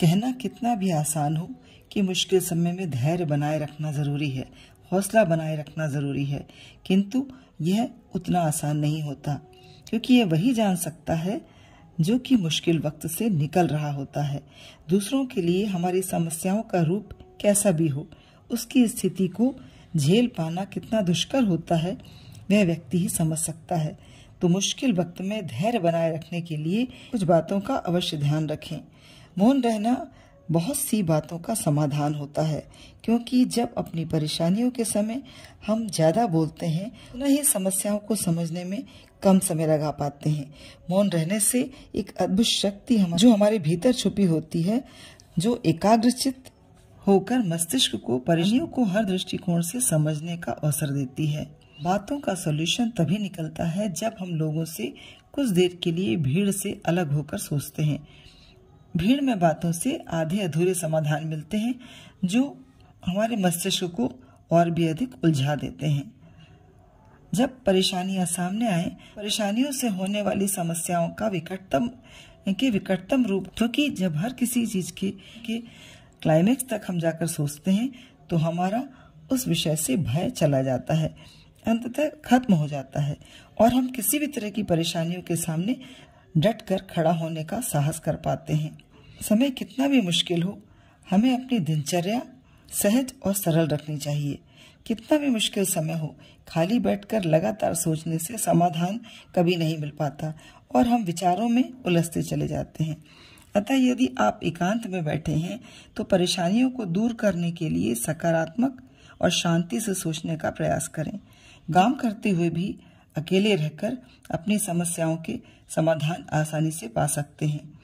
कहना कितना भी आसान हो कि मुश्किल समय में धैर्य बनाए रखना ज़रूरी है हौसला बनाए रखना ज़रूरी है किंतु यह उतना आसान नहीं होता क्योंकि यह वही जान सकता है जो कि मुश्किल वक्त से निकल रहा होता है दूसरों के लिए हमारी समस्याओं का रूप कैसा भी हो उसकी स्थिति को झेल पाना कितना दुष्कर होता है वह व्यक्ति ही समझ सकता है तो मुश्किल वक्त में धैर्य बनाए रखने के लिए कुछ बातों का अवश्य ध्यान रखें मौन रहना बहुत सी बातों का समाधान होता है क्योंकि जब अपनी परेशानियों के समय हम ज़्यादा बोलते हैं उतना ही समस्याओं को समझने में कम समय लगा पाते हैं मौन रहने से एक अद्भुत शक्ति हम जो हमारे भीतर छुपी होती है जो एकाग्रचित होकर मस्तिष्क को परिणियों को हर दृष्टिकोण से समझने का अवसर देती है बातों का सोल्यूशन तभी निकलता है जब हम लोगों से कुछ देर के लिए भीड़ से अलग होकर सोचते हैं भीड़ में बातों से आधे अधूरे समाधान मिलते हैं जो हमारे मस्तिष्क को और भी अधिक उलझा देते हैं जब परेशानियां सामने आए परेशानियों से होने वाली समस्याओं का विकटतम के विकटतम रूप क्योंकि तो जब हर किसी चीज के, के क्लाइमेक्स तक हम जाकर सोचते हैं तो हमारा उस विषय से भय चला जाता है अंततः खत्म हो जाता है और हम किसी भी तरह की परेशानियों के सामने डट कर खड़ा होने का साहस कर पाते हैं समय कितना भी मुश्किल हो हमें अपनी दिनचर्या सहज और सरल रखनी चाहिए कितना भी मुश्किल समय हो खाली बैठकर लगातार सोचने से समाधान कभी नहीं मिल पाता और हम विचारों में उलझते चले जाते हैं अतः यदि आप एकांत में बैठे हैं तो परेशानियों को दूर करने के लिए सकारात्मक और शांति से सोचने का प्रयास करें काम करते हुए भी अकेले रहकर अपनी समस्याओं के समाधान आसानी से पा सकते हैं